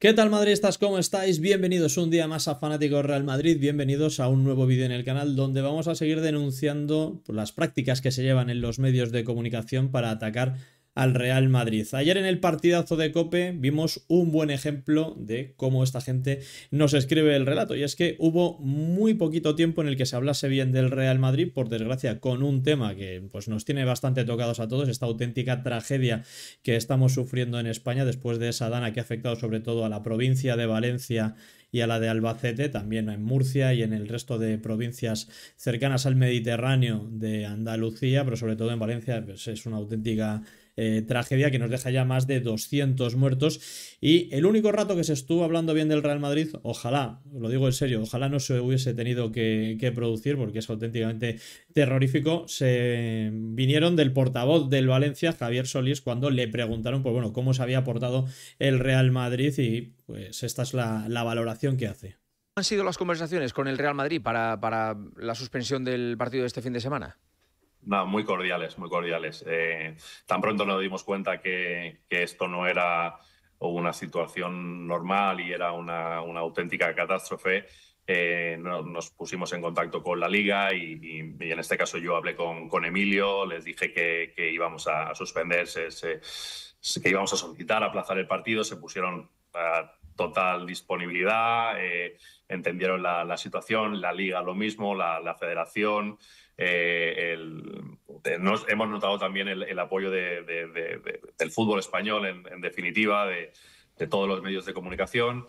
¿Qué tal madridistas? ¿Cómo estáis? Bienvenidos un día más a Fanáticos Real Madrid, bienvenidos a un nuevo vídeo en el canal donde vamos a seguir denunciando las prácticas que se llevan en los medios de comunicación para atacar al Real Madrid. Ayer en el partidazo de Cope vimos un buen ejemplo de cómo esta gente nos escribe el relato y es que hubo muy poquito tiempo en el que se hablase bien del Real Madrid, por desgracia, con un tema que pues, nos tiene bastante tocados a todos, esta auténtica tragedia que estamos sufriendo en España después de esa dana que ha afectado sobre todo a la provincia de Valencia y a la de Albacete, también en Murcia y en el resto de provincias cercanas al Mediterráneo de Andalucía, pero sobre todo en Valencia pues, es una auténtica eh, tragedia que nos deja ya más de 200 muertos. Y el único rato que se estuvo hablando bien del Real Madrid, ojalá, lo digo en serio, ojalá no se hubiese tenido que, producir porque es auténticamente terrorífico, se vinieron del portavoz del Valencia, Javier Solís, cuando le preguntaron, pues bueno, cómo se había portado el Real Madrid y pues esta es la, valoración que hace han sido las conversaciones con el Real Madrid para, la suspensión del partido de este fin de semana? muy cordiales, muy cordiales. Eh, tan pronto nos dimos cuenta que, que, esto no era una situación normal y era una, una auténtica catástrofe, eh, nos pusimos en contacto con la liga y, y, en este caso yo hablé con, con Emilio, les dije que, que íbamos a suspenderse, que íbamos a solicitar aplazar el partido, se pusieron a total disponibilidad, eh, entendieron la, la, situación, la liga lo mismo, la, la federación. Eh, el, eh, nos, hemos notado también el, apoyo del fútbol español, en, definitiva, de, todos los medios de comunicación.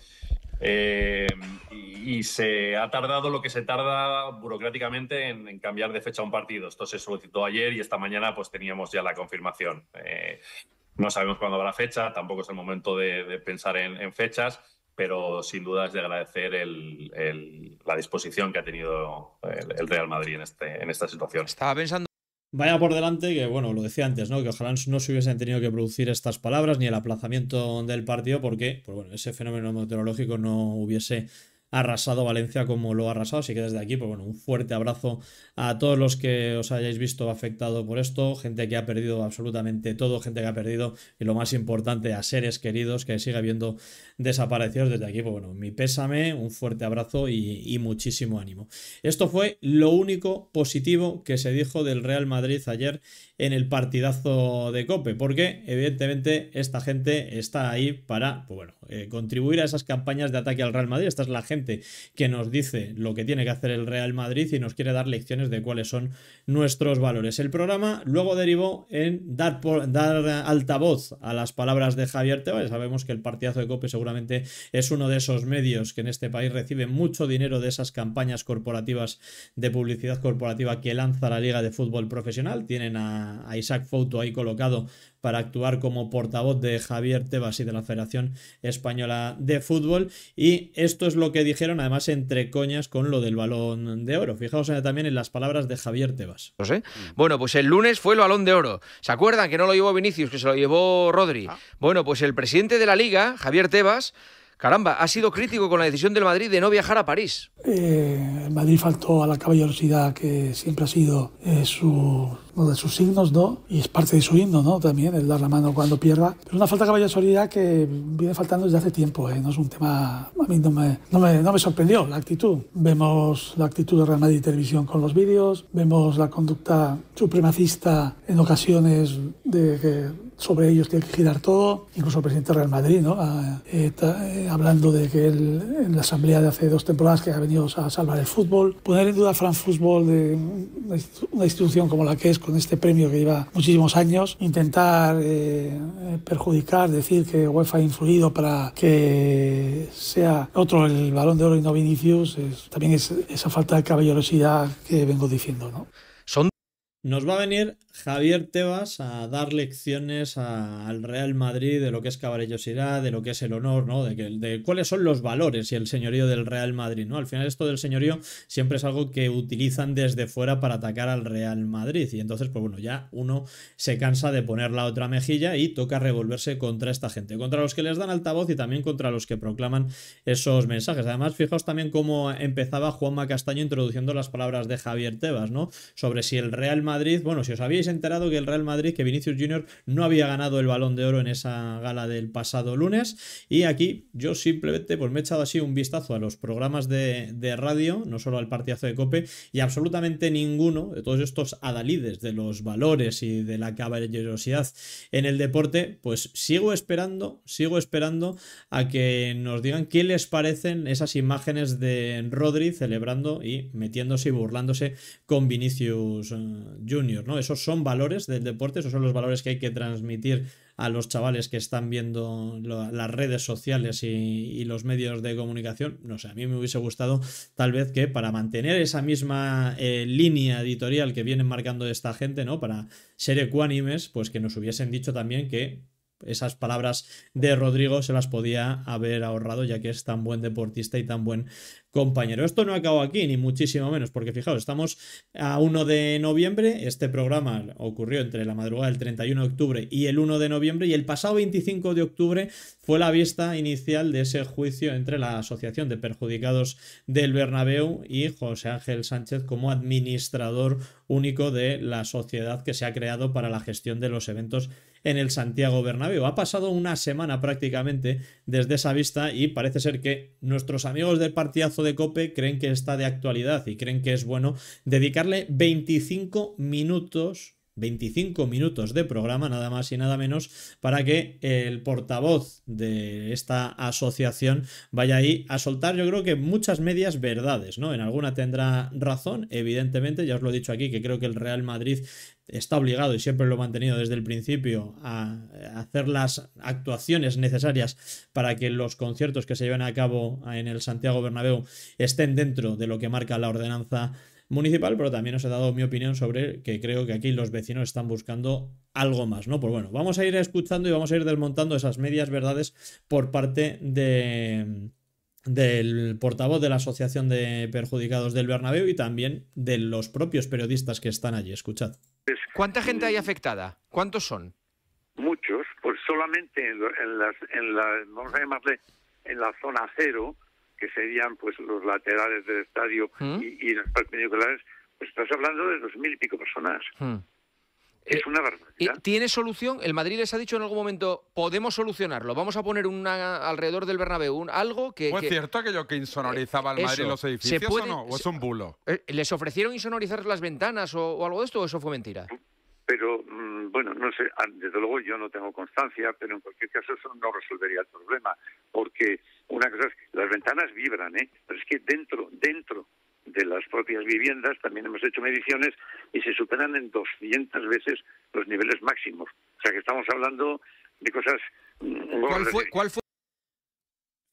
Eh, y, se ha tardado lo que se tarda burocráticamente en, cambiar de fecha un partido. Esto se solicitó ayer y esta mañana pues teníamos ya la confirmación. no sabemos cuándo va la fecha, tampoco es el momento de, pensar en fechas pero sin duda es de agradecer la disposición que ha tenido el, Real Madrid este, en, esta situación. Estaba pensando. Vaya por delante que, bueno, lo decía antes, ¿no? Que ojalá no se hubiesen tenido que producir estas palabras ni el aplazamiento del partido porque, pues bueno, ese fenómeno meteorológico no hubiese arrasado Valencia como lo ha arrasado. Así que desde aquí, pues bueno, un fuerte abrazo a todos los que os hayáis visto afectado por esto, gente que ha perdido absolutamente todo, gente que ha perdido, y lo más importante, a seres queridos, que siga habiendo desaparecidos desde aquí. Pues bueno, mi pésame, un fuerte abrazo y, muchísimo ánimo. Esto fue lo único positivo que se dijo del Real Madrid ayer en el partidazo de Cope, porque evidentemente esta gente está ahí para, pues bueno, eh, contribuir a esas campañas de ataque al Real Madrid. Esta es la gente que nos dice lo que tiene que hacer el Real Madrid y nos quiere dar lecciones de cuáles son nuestros valores. El programa luego derivó en dar, por, dar altavoz a las palabras de Javier Tebas. Sabemos que el partidazo de Cope seguro es uno de esos medios que en este país recibe mucho dinero de esas campañas corporativas de publicidad corporativa que lanza la Liga de Fútbol Profesional. Tienen a, Isaac Foto ahí colocado para actuar como portavoz de Javier Tebas y de la Federación Española de Fútbol. Y esto es lo que dijeron, además, entre coñas con lo del balón de oro. Fijaos eh, también en las palabras de Javier Tebas. sé. Bueno, pues el lunes fue el balón de oro. ¿Se acuerdan que no lo llevó Vinicius, que se lo llevó Rodri? Ah. Bueno, pues el presidente de la liga, Javier Tebas, Caramba, ha sido crítico con la decisión del Madrid de no viajar a París. Eh, el Madrid faltó a la caballerosidad que siempre ha sido eh, su, uno de sus signos, ¿no? Y es parte de su himno, ¿no? También el dar la mano cuando pierda. Pero una falta de caballerosidad que viene faltando desde hace tiempo, ¿eh? No es un tema... A mí no me, no me, sorprendió la actitud. Vemos la actitud de Real Madrid Televisión con los vídeos, vemos la conducta supremacista en ocasiones de que sobre ellos tiene que girar todo, incluso el presidente del Real Madrid, ¿no? Ah, eh, hablando de que en la asamblea de hace dos temporadas que ha venido a salvar el fútbol, poner en duda France fútbol de una, institución como la que es con este premio que lleva muchísimos años, intentar eh, eh, perjudicar, decir que UEFA ha influido para que sea otro el balón de oro y no Vinicius, también es esa falta de caballerosidad que vengo diciendo, ¿no? Son... Nos va a venir Javier Tebas a dar lecciones al Real Madrid de lo que es caballerosidad, de lo que es el honor, ¿no? De, que, de cuáles son los valores y el señorío del Real Madrid, ¿no? Al final esto del señorío siempre es algo que utilizan desde fuera para atacar al Real Madrid y entonces, pues bueno, ya uno se cansa de poner la otra mejilla y toca revolverse contra esta gente, contra los que les dan altavoz y también contra los que proclaman esos mensajes. Además, fijaos también cómo empezaba Juanma Castaño introduciendo las palabras de Javier Tebas, ¿no? Sobre si el Real Madrid, bueno, si os habéis enterado que el Real Madrid, que Vinicius Junior no había ganado el balón de oro en esa gala del pasado lunes. Y aquí yo simplemente pues me he echado así un vistazo a los programas de, radio, no solo al partidazo de Cope, y absolutamente ninguno de todos estos adalides de los valores y de la caballerosidad en el deporte, pues sigo esperando, sigo esperando a que nos digan qué les parecen esas imágenes de Rodri celebrando y metiéndose y burlándose con Vinicius eh, Junior, ¿no? Esos son valores del deporte, esos son los valores que hay que transmitir a los chavales que están viendo las redes sociales y, los medios de comunicación. No sé, a mí me hubiese gustado tal vez que para mantener esa misma eh, línea editorial que vienen marcando esta gente, ¿no? Para ser ecuánimes, pues que nos hubiesen dicho también que esas palabras de Rodrigo se las podía haber ahorrado, ya que es tan buen deportista y tan buen compañero. Esto no acaba aquí, ni muchísimo menos, porque fijaos, estamos a 1 de noviembre, este programa ocurrió entre la madrugada del 31 de octubre y el 1 de noviembre, y el pasado 25 de octubre fue la vista inicial de ese juicio entre la Asociación de Perjudicados del Bernabéu y José Ángel Sánchez como administrador único de la sociedad que se ha creado para la gestión de los eventos en el Santiago Bernabéu. Ha pasado una semana prácticamente desde esa vista y parece ser que nuestros amigos del partidazo de Cope creen que está de actualidad y creen que es bueno dedicarle 25 minutos 25 minutos de programa, nada más y nada menos, para que el portavoz de esta asociación vaya ahí a soltar, yo creo que muchas medias verdades, ¿no? En alguna tendrá razón, evidentemente, ya os lo he dicho aquí, que creo que el Real Madrid está obligado, y siempre lo ha mantenido desde el principio, a hacer las actuaciones necesarias para que los conciertos que se lleven a cabo en el Santiago Bernabéu estén dentro de lo que marca la ordenanza municipal, pero también os he dado mi opinión sobre que creo que aquí los vecinos están buscando algo más, ¿no? Pues bueno, vamos a ir escuchando y vamos a ir desmontando esas medias verdades por parte de del portavoz de la Asociación de Perjudicados del Bernabéu y también de los propios periodistas que están allí. Escuchad. ¿Cuánta gente hay afectada? ¿Cuántos son? Muchos, pues solamente en, las, en, la, vamos a en la zona cero, que serían pues los laterales del estadio ¿Mm? y, las los pues estás hablando de dos mil y pico personas. ¿Mm? Es eh, una barbaridad. ¿Tiene solución? El Madrid les ha dicho en algún momento, podemos solucionarlo, vamos a poner una, alrededor del Bernabéu un, algo que... ¿O pues que... cierto aquello que insonorizaba al eh, Madrid los edificios o no? ¿O es un bulo? Eh, ¿Les ofrecieron insonorizar las ventanas o, algo de esto o eso fue mentira? Pero, mm, bueno, no sé, ah, desde luego yo no tengo constancia, pero en cualquier caso eso no resolvería el problema, porque una cosa es, que las ventanas vibran, ¿eh? Pero es que dentro, dentro de las propias viviendas, también hemos hecho mediciones y se superan en 200 veces los niveles máximos. O sea que estamos hablando de cosas... Mm, ¿Cuál fue,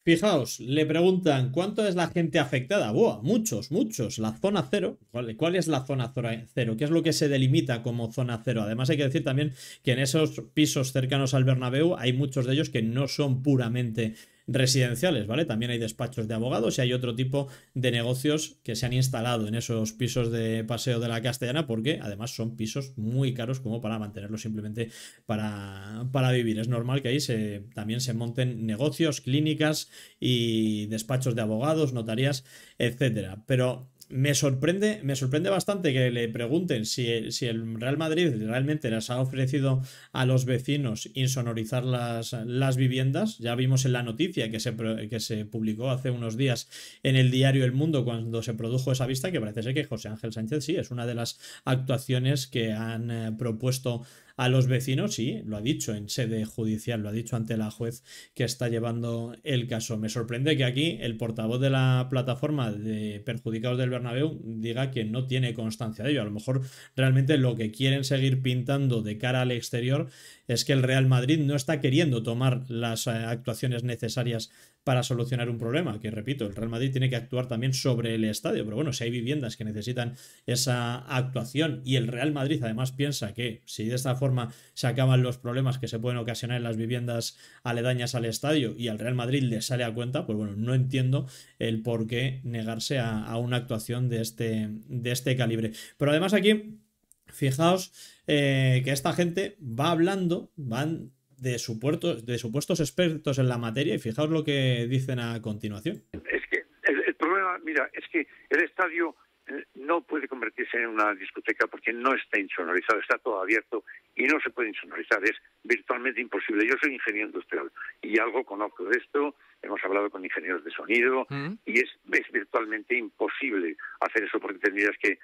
Fijaos, le preguntan, ¿cuánto es la gente afectada? Buah, muchos, muchos. La zona cero, ¿cuál, ¿cuál, es la zona cero? ¿Qué es lo que se delimita como zona cero? Además hay que decir también que en esos pisos cercanos al Bernabéu hay muchos de ellos que no son puramente residenciales, ¿vale? También hay despachos de abogados y hay otro tipo de negocios que se han instalado en esos pisos de paseo de la castellana porque además son pisos muy caros como para mantenerlos simplemente para, para vivir. Es normal que ahí se, también se monten negocios, clínicas y despachos de abogados, notarías, etcétera. Pero me sorprende, me sorprende bastante que le pregunten si, el Real Madrid realmente les ha ofrecido a los vecinos insonorizar las, las viviendas. Ya vimos en la noticia que se, que se publicó hace unos días en el diario El Mundo cuando se produjo esa vista, que parece ser que José Ángel Sánchez sí es una de las actuaciones que han eh, propuesto a los vecinos, sí, lo ha dicho en sede judicial, lo ha dicho ante la juez que está llevando el caso. Me sorprende que aquí el portavoz de la plataforma de perjudicados del Bernabéu diga que no tiene constancia de ello. A lo mejor realmente lo que quieren seguir pintando de cara al exterior es que el Real Madrid no está queriendo tomar las eh, actuaciones necesarias para solucionar un problema, que repito, el Real Madrid tiene que actuar también sobre el estadio, pero bueno, si hay viviendas que necesitan esa actuación y el Real Madrid además piensa que si de esta forma se acaban los problemas que se pueden ocasionar en las viviendas aledañas al estadio y al Real Madrid le sale a cuenta, pues bueno, no entiendo el por qué negarse a, una actuación de este, de este calibre. Pero además aquí, fijaos eh, que esta gente va hablando, van de, de supuestos expertos en la materia y fijaos lo que dicen a continuación. Es que el, problema, mira, es que el estadio eh, no puede convertirse en una discoteca porque no está insonorizado, está todo abierto y no se puede insonorizar, es virtualmente imposible. Yo soy ingeniero industrial y algo conozco de esto, hemos hablado con ingenieros de sonido mm. y es, virtualmente imposible hacer eso porque tendrías que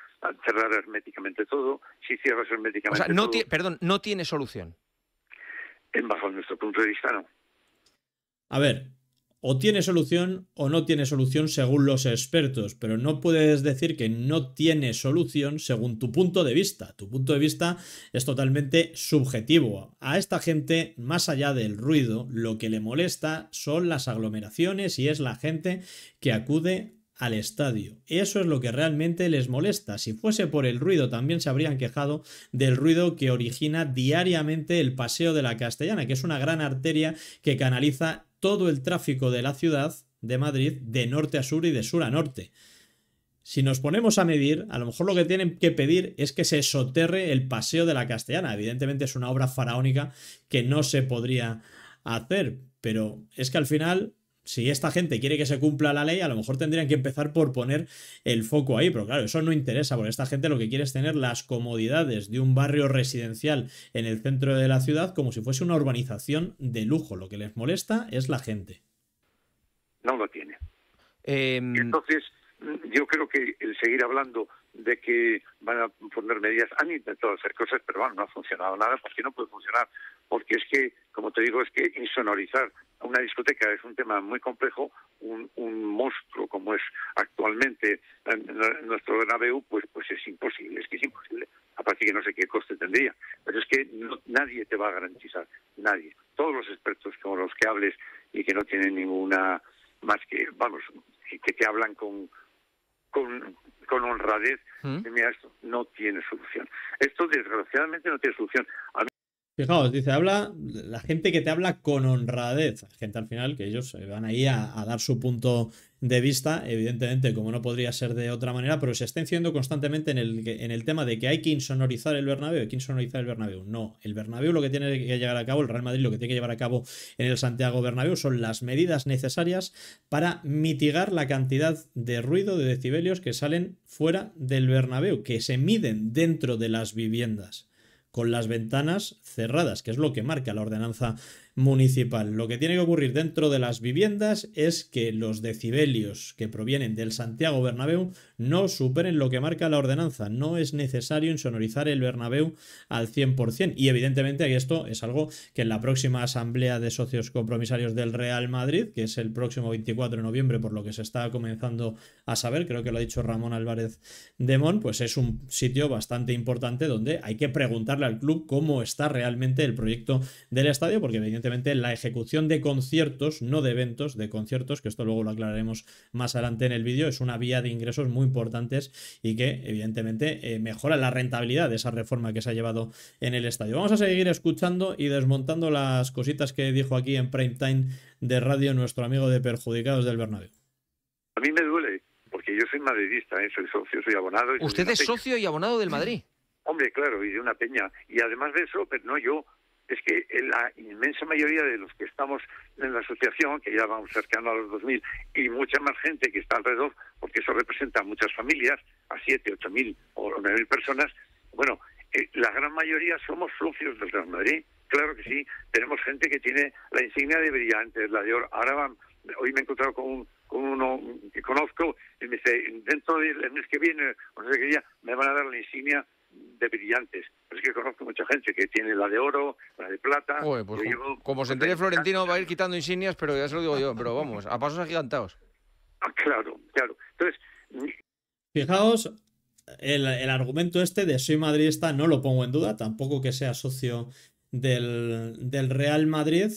cerrar herméticamente todo. Si cierras herméticamente todo... Perdón, no tiene solución en bajo nuestro punto de vista no. A ver, o tiene solución o no tiene solución según los expertos, pero no puedes decir que no tiene solución según tu punto de vista. Tu punto de vista es totalmente subjetivo. A esta gente, más allá del ruido, lo que le molesta son las aglomeraciones y es la gente que acude al estadio. Eso es lo que realmente les molesta. Si fuese por el ruido, también se habrían quejado del ruido que origina diariamente el Paseo de la Castellana, que es una gran arteria que canaliza todo el tráfico de la ciudad de Madrid de norte a sur y de sur a norte. Si nos ponemos a medir, a lo mejor lo que tienen que pedir es que se soterre el paseo de la Castellana. Evidentemente es una obra faraónica que no se podría hacer, pero es que al final si esta gente quiere que se cumpla la ley, a lo mejor tendrían que empezar por poner el foco ahí, pero claro, eso no interesa, porque esta gente lo que quiere es tener las comodidades de un barrio residencial en el centro de la ciudad como si fuese una urbanización de lujo. Lo que les molesta es la gente. No lo tiene. Em, Entonces, yo creo que el seguir hablando de que van a poner medidas, han intentado hacer cosas, pero bueno, no ha funcionado nada, porque no puede funcionar, porque es que, como te digo, es que insonorizar una discoteca es un tema muy complejo, un, monstruo como es actualmente nuestro Bernabéu, pues, pues es imposible, es que es imposible. Aparte que no sé qué coste tendría, pero es que nadie te va a garantizar, nadie. Todos los expertos con los que hables y que no tienen ninguna más que, vamos, que te hablan con, con, con honradez, ¿Mm? mira, esto no tiene solución. Esto desgraciadamente no tiene solución. Fijaos, dice, habla la gente que te habla con honradez. Gente al final que ellos van ahí a, dar su punto de vista, evidentemente, como no podría ser de otra manera, pero se está incidiendo constantemente en el, en el tema de que hay que insonorizar el Bernabéu. Hay que insonorizar el Bernabéu. No, el Bernabéu lo que tiene que llegar a cabo, el Real Madrid lo que tiene que llevar a cabo en el Santiago Bernabéu son las medidas necesarias para mitigar la cantidad de ruido de decibelios que salen fuera del Bernabéu, que se miden dentro de las viviendas con las ventanas cerradas, que es lo que marca la ordenanza municipal. Lo que tiene que ocurrir dentro de las viviendas es que los decibelios que provienen del Santiago Bernabéu no superen lo que marca la ordenanza. No es necesario insonorizar el Bernabéu al 100%. Y evidentemente esto es algo que en la próxima asamblea de socios compromisarios del Real Madrid, que es el próximo 24 de noviembre, por lo que se está comenzando a saber, creo que lo ha dicho Ramón Álvarez de Mon, pues es un sitio bastante importante donde hay que preguntarle al club cómo está realmente el proyecto del estadio, porque evidentemente evidentemente la ejecución de conciertos, no de eventos, de conciertos, que esto luego lo aclararemos más adelante en el vídeo, es una vía de ingresos muy importantes y que evidentemente eh, mejora la rentabilidad de esa reforma que se ha llevado en el estadio. Vamos a seguir escuchando y desmontando las cositas que dijo aquí en prime time de radio nuestro amigo de perjudicados del Bernabéu. A mí me duele, porque yo soy madridista, ¿eh? soy socio, soy abonado. ¿Usted es socio y abonado del Madrid? Hombre, claro, y de una peña. Y además de eso, pero no yo, es que la inmensa mayoría de los que estamos en la asociación, que ya vamos cercano a los 2.000, y mucha más gente que está alrededor, porque eso representa a muchas familias, a 7, 8.000 o 9.000 personas, bueno, eh, la gran mayoría somos socios del Real Madrid, claro que sí, tenemos gente que tiene la insignia de brillante, la de oro. Ahora hoy me he encontrado con con uno que conozco, y me dice, dentro del mes que viene, o no sé qué día, me van a dar la insignia brillantes. es que conozco mucha gente que tiene la de oro, la de plata. Pues como, se entere Florentino, va a ir quitando insignias, pero ya se lo digo yo. Pero vamos, a pasos agigantados. Ah, claro, claro. Entonces. Fijaos, el, argumento este de soy madridista no lo pongo en duda, tampoco que sea socio del, del Real Madrid,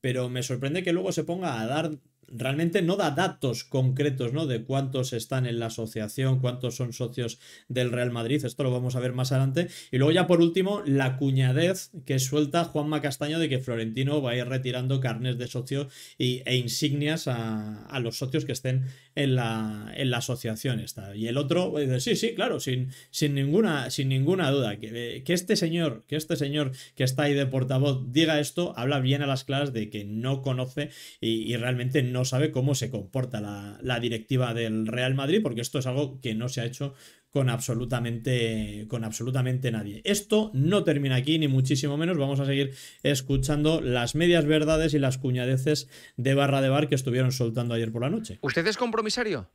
pero me sorprende que luego se ponga a dar realmente no da datos concretos, ¿no? De cuántos están en la asociación, cuántos son socios del Real Madrid. Esto lo vamos a ver más adelante. Y luego ya por último, la cuñadez que suelta Juanma Castaño de que Florentino va a ir retirando carnes de socio e insignias a los socios que estén en la, en la asociación esta. Y el otro pues, dice, sí, sí, claro, sin, sin, ninguna, sin ninguna duda. Eh, que, este señor, que este señor que está ahí de portavoz diga esto, habla bien a las claras de que no conoce y, realmente no sabe cómo se comporta la, la directiva del Real Madrid, porque esto es algo que no se ha hecho con absolutamente, con absolutamente nadie. Esto no termina aquí, ni muchísimo menos. Vamos a seguir escuchando las medias verdades y las cuñadeces de barra de bar que estuvieron soltando ayer por la noche. ¿Usted es compromisario?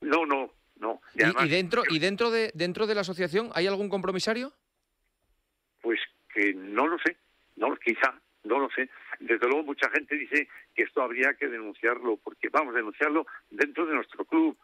No, no, no. ¿Y, dentro, ¿y dentro, de, dentro de la asociación hay algún compromisario? Pues que no lo sé, no, quizá, no lo sé. Desde luego mucha gente dice que esto habría que denunciarlo, porque vamos a denunciarlo dentro de nuestro club.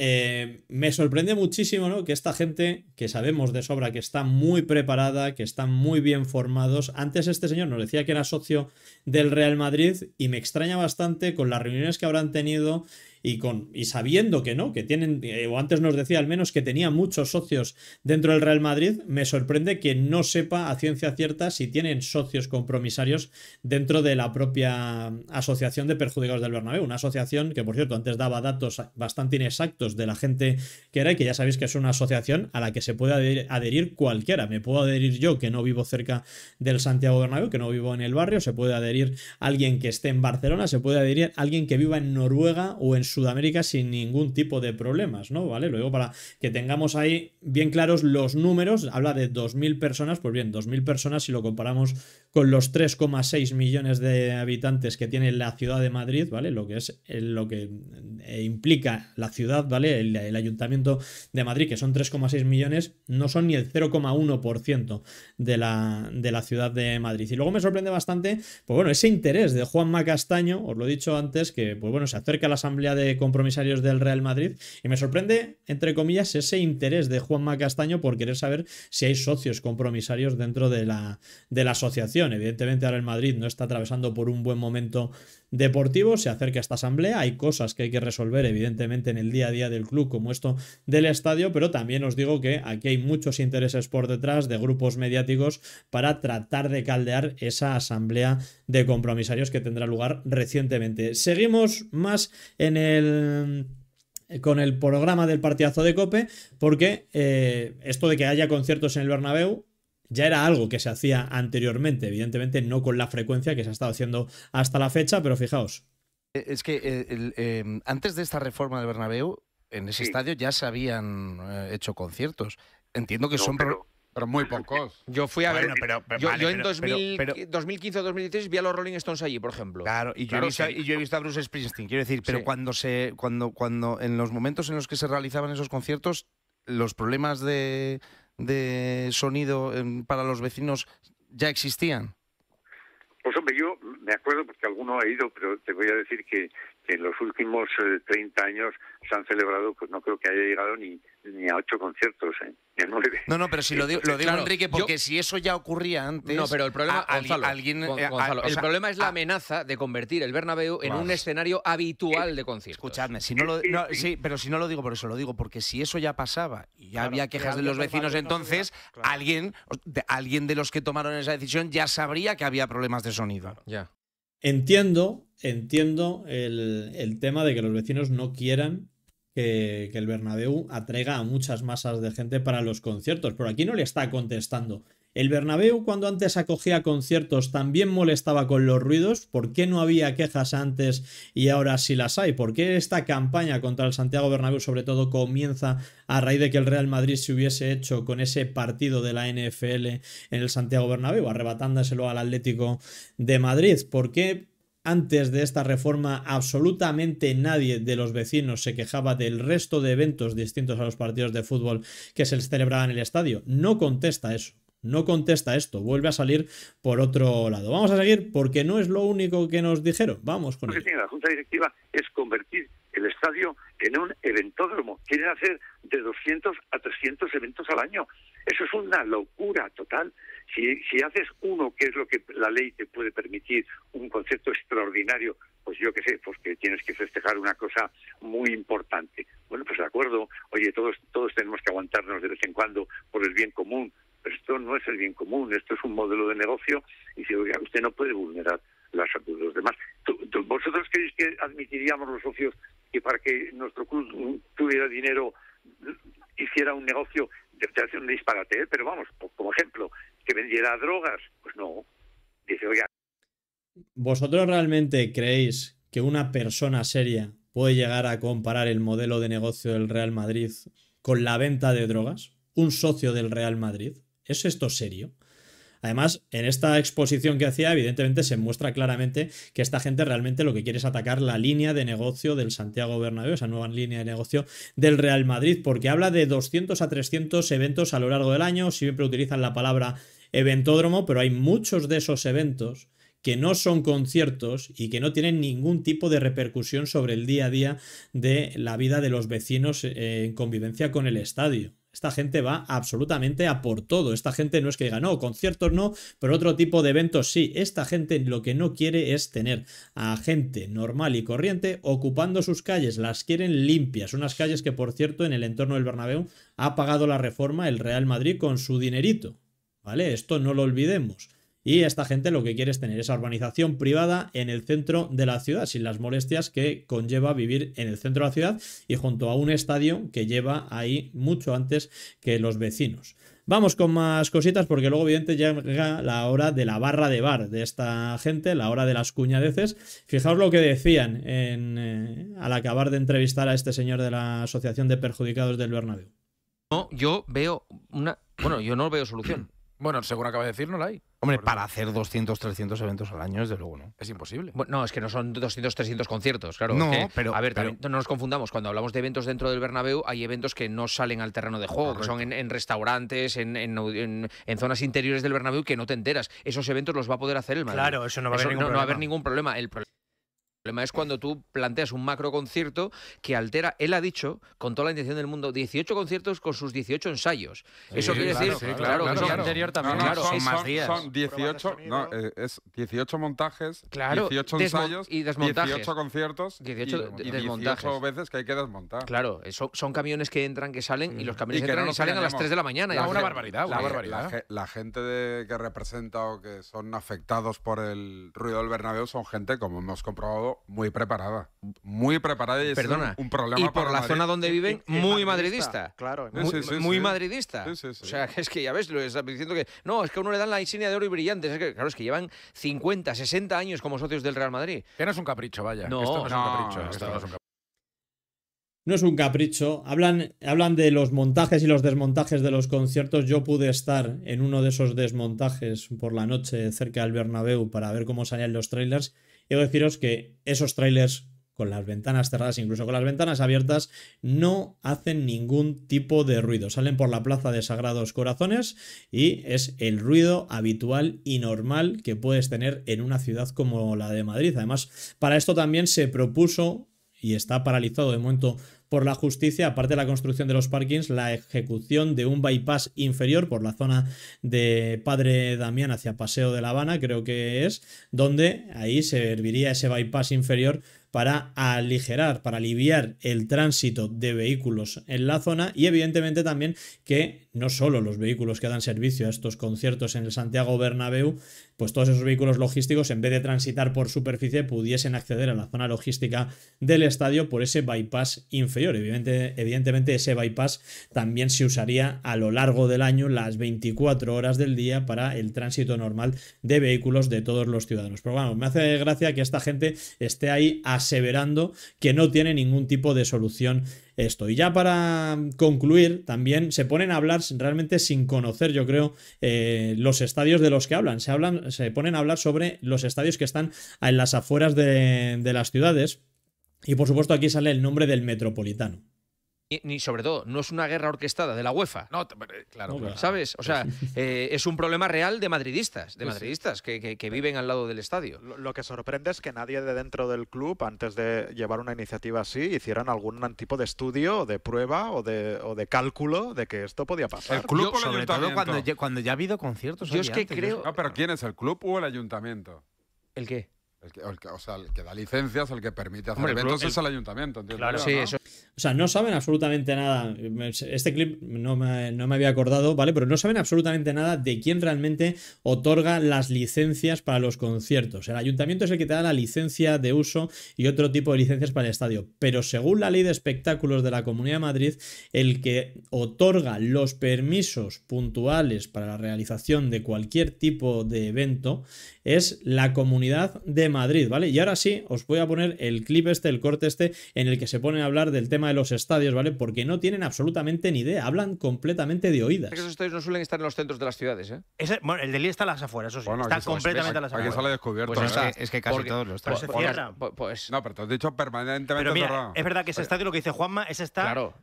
Eh, me sorprende muchísimo ¿no? que esta gente, que sabemos de sobra que está muy preparada, que están muy bien formados, antes este señor nos decía que era socio del Real Madrid y me extraña bastante con las reuniones que habrán tenido y, con, y sabiendo que no, que tienen, eh, o antes nos decía al menos que tenía muchos socios dentro del Real Madrid, me sorprende que no sepa a ciencia cierta si tienen socios compromisarios dentro de la propia Asociación de Perjudicados del Bernabéu, una asociación que por cierto antes daba datos bastante inexactos de la gente que era y que ya sabéis que es una asociación a la que se puede adherir cualquiera, me puedo adherir yo que no vivo cerca del Santiago Bernabéu, que no vivo en el barrio, se puede adherir alguien que esté en Barcelona, se puede adherir alguien que viva en Noruega o en Sudamérica sin ningún tipo de problemas, ¿no? ¿Vale? Luego para que tengamos ahí bien claros los números, habla de 2.000 personas, pues bien, 2.000 personas si lo comparamos con los 3,6 millones de habitantes que tiene la ciudad de Madrid, ¿vale? Lo que es eh, lo que eh, implica la ciudad, ¿vale? El, ayuntamiento de Madrid, que son 3,6 millones, no son ni el 0,1% de la, de la ciudad de Madrid. Y luego me sorprende bastante, pues bueno, ese interés de Juanma Castaño, os lo he dicho antes, que pues bueno, se acerca a la Asamblea de compromisarios del Real Madrid. Y me sorprende, entre comillas, ese interés de Juanma Castaño por querer saber si hay socios compromisarios dentro de la, de la asociación. Evidentemente ahora el Madrid no está atravesando por un buen momento deportivo, se acerca esta asamblea, hay cosas que hay que resolver evidentemente en el día a día del club como esto del estadio, pero también os digo que aquí hay muchos intereses por detrás de grupos mediáticos para tratar de caldear esa asamblea de compromisarios que tendrá lugar recientemente. Seguimos más en el con el programa del partidazo de Cope, porque eh, esto de que haya conciertos en el Bernabéu ya era algo que se hacía anteriormente, evidentemente no con la frecuencia que se ha estado haciendo hasta la fecha, pero fijaos. Eh, es que eh, em, antes de esta reforma de Bernabéu, en ese estadio ya se habían eh, hecho conciertos. Entiendo que son... Pero... muy pocos. Yo fui a ver. Pero, yo, en 2015 o 2016 vi a los Rolling Stones allí, por ejemplo. Claro, y yo, he, visto, a Bruce Springsteen. Quiero decir, pero cuando se. Cuando, cuando, en los momentos en los que se realizaban esos conciertos, los problemas de de sonido em, para los vecinos ya existían? Pues hombre, yo me acuerdo porque alguno ha ido, pero te voy a decir que, en los últimos 30 eh, años se han celebrado, pues no creo que haya llegado ni ni a ocho conciertos, en No, no, pero si lo digo, lo Enrique, porque si eso ya ocurría antes. No, pero el problema, el problema es la amenaza de convertir el Bernabéu en un escenario habitual de conciertos. Escuchadme, si no lo, sí, pero si no lo digo por eso, lo digo porque si eso ya pasaba y ya había quejas de los vecinos entonces, alguien, de, alguien de los que tomaron esa decisión ya sabría que había problemas de sonido. Ya. Entiendo, entiendo el, el tema de que los vecinos no quieran que, el Bernabéu atraiga a muchas masas de gente para los conciertos, pero aquí no le está contestando. El Bernabéu cuando antes acogía conciertos también molestaba con los ruidos, ¿por qué no había quejas antes y ahora sí las hay? ¿Por qué esta campaña contra el Santiago Bernabéu sobre todo comienza a raíz de que el Real Madrid se hubiese hecho con ese partido de la NFL en el Santiago Bernabéu, arrebatándoselo al Atlético de Madrid? ¿Por qué antes de esta reforma, absolutamente nadie de los vecinos se quejaba del resto de eventos distintos a los partidos de fútbol que se les celebraban en el estadio. No contesta eso. No contesta esto, vuelve a salir por otro lado. Vamos a seguir porque no es lo único que nos dijeron. Vamos con lo la Junta Directiva es convertir el estadio en un eventódromo. Quieren hacer de 200 a 300 eventos al año. Eso es una locura total. Si, haces uno, que es lo que la ley te puede permitir, un concepto extraordinario, pues yo qué sé, ...porque pues tienes que festejar una cosa muy importante. Bueno, pues de acuerdo, oye, todos, todos tenemos que aguantarnos de vez en cuando por el bien común, pero esto no es el bien común, esto es un modelo de negocio y si usted no puede vulnerar la salud de los demás. vosotros creéis que admitiríamos los socios y para que nuestro club tuviera dinero, hiciera un negocio de hacer un disparate, ¿eh? pero vamos, como ejemplo, que vendiera drogas, pues no. Dice, oiga. ¿Vosotros realmente creéis que una persona seria puede llegar a comparar el modelo de negocio del Real Madrid con la venta de drogas? ¿Un socio del Real Madrid? ¿Es esto serio? Además, en esta exposición que hacía, evidentemente se muestra claramente que esta gente realmente lo que quiere es atacar la línea de negocio del Santiago Bernabéu, esa nueva línea de negocio del Real Madrid, porque habla de 200 a 300 eventos a lo largo del año, siempre utilizan la palabra eventódromo, pero hay muchos de esos eventos que no son conciertos y que no tienen ningún tipo de repercusión sobre el día a día de la vida de los vecinos eh, en convivencia con el estadio. Esta gente va absolutamente a por todo. Esta gente no es que diga, no, conciertos no, pero otro tipo de eventos sí. Esta gente lo que no quiere es tener a gente normal y corriente ocupando sus calles. Las quieren limpias. Unas calles que, por cierto, en el entorno del Bernabéu ha pagado la reforma el Real Madrid con su dinerito. ¿Vale? Esto no lo olvidemos. Y esta gente lo que quiere es tener esa urbanización privada en el centro de la ciudad, sin las molestias que conlleva vivir en el centro de la ciudad y junto a un estadio que lleva ahí mucho antes que los vecinos. Vamos con más cositas porque luego evidente llega la hora de la barra de bar de esta gente, la hora de las cuñadeces. Fijaos lo que decían eh, al acabar de entrevistar a este señor de la Asociación de Perjudicados del Bernabéu. No, yo veo una... Bueno, yo no veo solución. Bueno, según acaba de decir, no la hay. Hombre, para hacer 200, 300 eventos al año, desde luego, ¿no? Es imposible. no, es que no son 200, 300 conciertos, claro. No, pero. A ver, no nos confundamos. Cuando hablamos de eventos dentro del Bernabéu, hay eventos que no salen al terreno de juego, que son en, restaurantes, en, zonas interiores del Bernabéu, que no te enteras. Esos eventos los va a poder hacer el Madrid. Claro, eso no va a haber, ningún, problema. va a haber ningún El problema el problema es cuando tú planteas un macro concierto que altera, él ha dicho, con toda la intención del mundo, 18 conciertos con sus 18 ensayos. Eso quiere decir, claro, claro, claro, también, claro, son, más días. Son 18, no, eh, es 18 montajes, 18 ensayos y desmontajes. 18 conciertos 18, y, desmontajes. 18 veces que hay que desmontar. Claro, son, son camiones que entran, que salen y los mm. camiones que entran y salen a las 3 de la mañana. La, una barbaridad, la barbaridad. La, gente que representa o que son afectados por el ruido del Bernabéu son gente, como hemos comprobado, muy preparada. Muy preparada y un problema. Y por la zona donde viven, muy madridista. Claro, muy, madridista. O sea, es que ya ves, lo diciendo que. No, es que uno le dan la insignia de oro y brillantes. Es que, claro, es que llevan 50, 60 años como socios del Real Madrid. Que no es un capricho, vaya. No, esto no, es un capricho. no es un capricho no es un capricho. Hablan, hablan, de los montajes y los desmontajes de los conciertos. Yo pude estar en uno de esos desmontajes por la noche cerca del Bernabéu para ver cómo salían los trailers Quiero deciros que esos trailers con las ventanas cerradas, incluso con las ventanas abiertas, no hacen ningún tipo de ruido. Salen por la plaza de Sagrados Corazones y es el ruido habitual y normal que puedes tener en una ciudad como la de Madrid. Además, para esto también se propuso y está paralizado de momento por la justicia, aparte de la construcción de los parkings, la ejecución de un bypass inferior por la zona de Padre Damián hacia Paseo de la Habana, creo que es, donde ahí serviría ese bypass inferior para aligerar, para aliviar el tránsito de vehículos en la zona y evidentemente también que no solo los vehículos que dan servicio a estos conciertos en el Santiago Bernabéu pues todos esos vehículos logísticos, en vez de transitar por superficie, pudiesen acceder a la zona logística del estadio por ese bypass inferior. evidentemente, ese bypass también se usaría a lo largo del año, las 24 horas del día, para el tránsito normal de vehículos de todos los ciudadanos. Pero bueno, me hace gracia que esta gente esté ahí aseverando que no tiene ningún tipo de solución esto. Y ya para concluir, también se ponen a hablar realmente sin conocer, yo creo, eh, los estadios de los que hablan. Se, hablan. se ponen a hablar sobre los estadios que están en las afueras de las ciudades. Y por supuesto aquí sale el nombre del Metropolitano ni sobre todo, no es una guerra orquestada de la UEFA. No, claro. ¿Sabes? O sea, eh, es un problema real de madridistas, de madridistas que, viven al lado del estadio. Lo, que sorprende es que nadie de dentro del club, antes de llevar una iniciativa así, hicieran algún tipo de estudio, de prueba o de, o de cálculo de que esto podía pasar. El club sobre Todo cuando, ya, ha habido conciertos. Yo es que creo. Ah, pero ¿quién es el club o el ayuntamiento? ¿El qué? El que, o sea, el que da licencias, el que permite hacer eventos es el ayuntamiento. ¿entiendes? Claro, sí, eso. O sea, no saben absolutamente nada. Este clip no me, no me, había acordado, ¿vale? Pero no saben absolutamente nada de quién realmente otorga las licencias para los conciertos. El ayuntamiento es el que te da la licencia de uso y otro tipo de licencias para el estadio. Pero según la ley de espectáculos de la Comunidad de Madrid, el que otorga los permisos puntuales para la realización de cualquier tipo de evento es la Comunidad de Madrid, ¿vale? Y ahora sí, os voy a poner el clip este, el corte este, en el que se ponen a hablar del tema de los estadios, ¿vale? Porque no tienen absolutamente ni idea, hablan completamente de oídas. Esos estadios no suelen estar en los centros de las ciudades, ¿eh? bueno, el de Lille está a las afueras, eso sí. está completamente a las afueras. Aquí descubierto. Pues es, que, es, que, casi todos los pues están pues. no, pero te has dicho permanentemente pero Es verdad que ese estadio, lo que dice Juanma, ese está claro.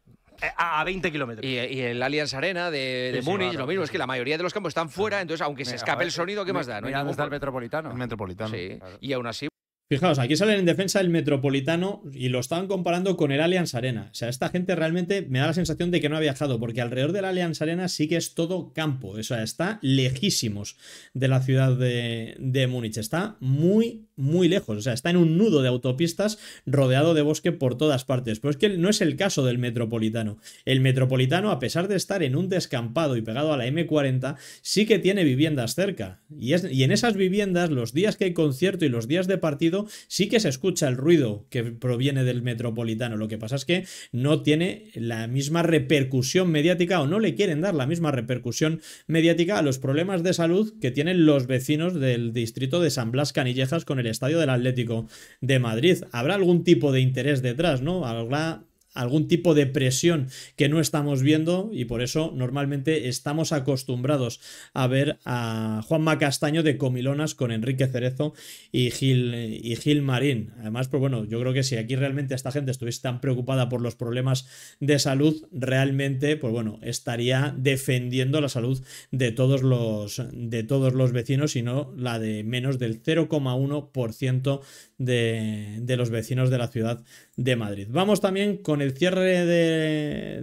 Eh, a, 20 kilómetros. Y, el Allianz Arena de, Múnich, lo mismo, es que la mayoría de los campos están fuera, entonces aunque se escape el sonido, ¿qué más da? No hay está el Metropolitano. El Metropolitano. Sí, y aún así... Fijaos, aquí salen en defensa el Metropolitano y lo estaban comparando con el Allianz Arena. O sea, esta gente realmente me da la sensación de que no ha viajado, porque alrededor del Allianz Arena sí que es todo campo. O sea, está lejísimos de la ciudad de, de Múnich. Está muy muy lejos, o sea, está en un nudo de autopistas rodeado de bosque por todas partes. Pero es que no es el caso del metropolitano. El metropolitano, a pesar de estar en un descampado y pegado a la M40, sí que tiene viviendas cerca. Y, es, en esas viviendas, los días que hay concierto y los días de partido, sí que se escucha el ruido que proviene del metropolitano. Lo que pasa es que no tiene la misma repercusión mediática o no le quieren dar la misma repercusión mediática a los problemas de salud que tienen los vecinos del distrito de San Blas Canillejas con el el estadio del Atlético de Madrid. Habrá algún tipo de interés detrás, ¿no? Habrá algún tipo de presión que no estamos viendo y por eso normalmente estamos acostumbrados a ver a Juanma Castaño de comilonas con Enrique Cerezo y Gil, y Gil Marín. Además, pues bueno, yo creo que si aquí realmente esta gente estuviese tan preocupada por los problemas de salud, realmente, pues bueno, estaría defendiendo la salud de todos los, de todos los vecinos y no la de menos del 0,1% de, de los vecinos de la ciudad de Madrid. Vamos también con el el cierre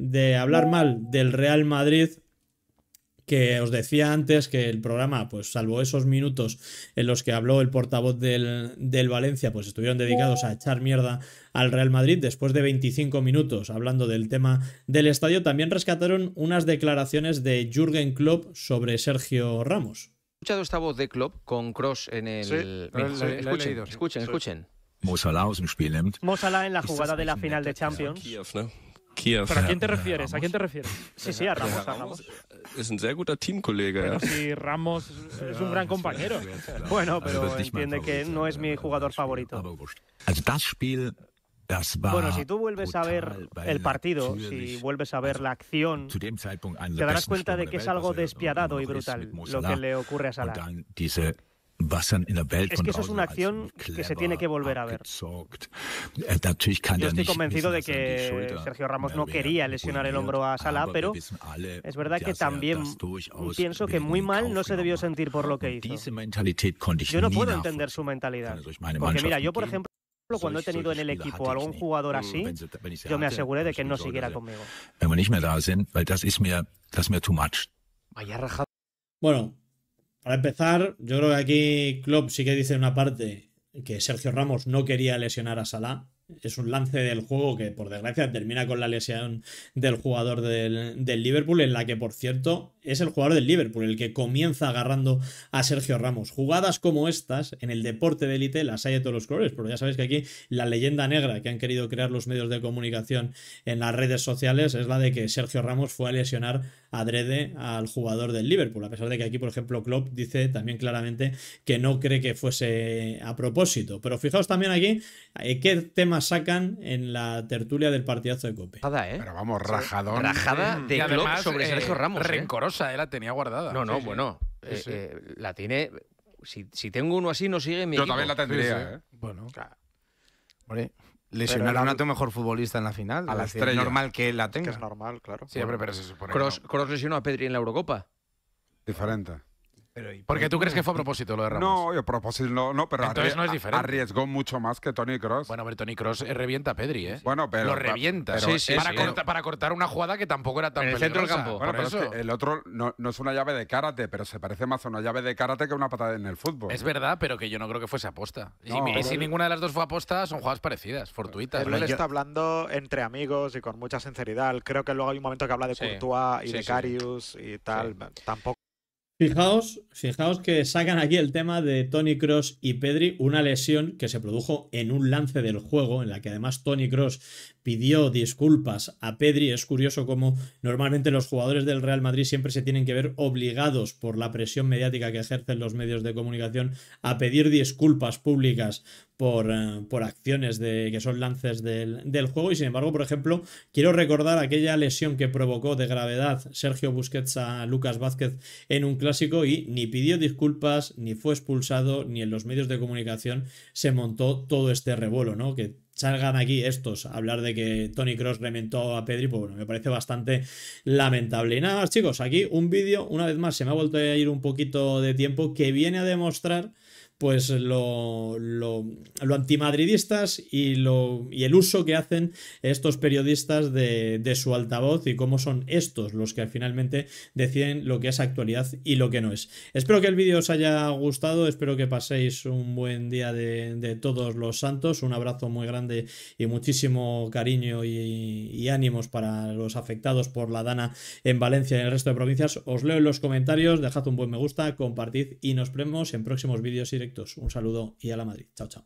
de, hablar mal del Real Madrid, que os decía antes que el programa, pues salvo esos minutos en los que habló el portavoz del, Valencia, pues estuvieron dedicados a echar mierda al Real Madrid, después de 25 minutos hablando del tema del estadio, también rescataron unas declaraciones de Jürgen Klopp sobre Sergio Ramos. ¿He escuchado esta voz de Klopp con Cross en el... escuchen, escuchen. Mo Salah en la jugada de la final de Champions. a quién te refieres? ¿A quién te refieres? Sí, sí, a Ramos. Es un ¿eh? Ramos es un ah, gran compañero. Bueno, pero entiende que no es mi jugador favorito. bueno, si tú vuelves a ver el partido, si vuelves a ver la acción, te darás cuenta de que es algo er despiadado y brutal lo que le ocurre a Salah. Es que eso es una acción que se tiene que volver a ver. Äh, yo er estoy convencido de que Sergio Ramos äh, no quería lesionar el hombro a Salah, pero es verdad que er también pienso que muy mal no se debió sentir por lo que hizo. Yo no puedo entender su mentalidad. Porque mira, yo por ejemplo cuando he tenido en el equipo algún jugador mm, así, yo me aseguré de que no siguiera conmigo. Bueno, para empezar, yo creo que aquí Klopp sí que dice una parte que Sergio Ramos no quería lesionar a Salah es un lance del juego que por desgracia termina con la lesión del jugador del, Liverpool, en la que por cierto es el jugador del Liverpool el que comienza agarrando a Sergio Ramos. Jugadas como estas en el deporte de élite las hay de todos los colores, pero ya sabéis que aquí la leyenda negra que han querido crear los medios de comunicación en las redes sociales es la de que Sergio Ramos fue a lesionar adrede al jugador del Liverpool, a pesar de que aquí por ejemplo Klopp dice también claramente que no cree que fuese a propósito. Pero fijaos también aquí eh, qué temas sacan en la tertulia del partidazo de Cope. ¿eh? Pero vamos, rajadón. Rajada mm. de además, sobre eh, Sergio Ramos. ¿eh? Rencorosa, eh, la tenía guardada. No, no, bueno. la tiene. Si, si, tengo uno así, no sigue mi. Yo también la tendría, Bueno. Vale. Lesionarán a tu mejor futbolista en la final. A la estrella. Es normal que la tenga. es normal, claro. Siempre, pero se supone. Cross, cross lesionó a Pedri en la Eurocopa. Diferente. Porque tú crees que fue a propósito lo de Ramos. No, a propósito no, no pero Entonces no es diferente. arriesgó mucho más que Tony Cross. Bueno, pero Tony Cross eh, revienta a Pedri, ¿eh? Bueno, pero. Lo revienta. sí, sí, para, cortar una jugada que tampoco era tan. En el campo. el otro no, es una llave de karate, pero se parece más a una llave de karate que a una patada en el fútbol. Es verdad, pero que yo no creo que fuese aposta. y, si ninguna de las dos fue aposta, son jugadas parecidas, fortuitas. Él, le está hablando entre amigos y con mucha sinceridad. Creo que luego hay un momento que habla de Courtois y de Carius y tal. Tampoco. Fijaos, fijaos que sacan aquí el tema de Tony Cross y Pedri, una lesión que se produjo en un lance del juego, en la que además Tony Cross pidió disculpas a Pedri. Es curioso como normalmente los jugadores del Real Madrid siempre se tienen que ver obligados por la presión mediática que ejercen los medios de comunicación a pedir disculpas públicas por, eh, por acciones de, que son lances del, juego. Y sin embargo, por ejemplo, quiero recordar aquella lesión que provocó de gravedad Sergio Busquets a Lucas Vázquez en un clásico y ni pidió disculpas, ni fue expulsado, ni en los medios de comunicación se montó todo este revuelo, ¿no? salgan aquí estos a hablar de que Tony Cross rementó a Pedri, pues bueno, me parece bastante lamentable. Y nada más, chicos, aquí un vídeo, una vez más, se me ha vuelto a ir un poquito de tiempo, que viene a demostrar pues lo, lo, lo antimadridistas y, lo, y el uso que hacen estos periodistas de, su altavoz y cómo son estos los que finalmente deciden lo que es actualidad y lo que no es. Espero que el vídeo os haya gustado, espero que paséis un buen día de, todos los santos, un abrazo muy grande y muchísimo cariño y, ánimos para los afectados por la dana en Valencia y en el resto de provincias. Os leo en los comentarios, dejad un buen me gusta, compartid y nos vemos en próximos vídeos y un saludo y a la Madrid. Chao, chao.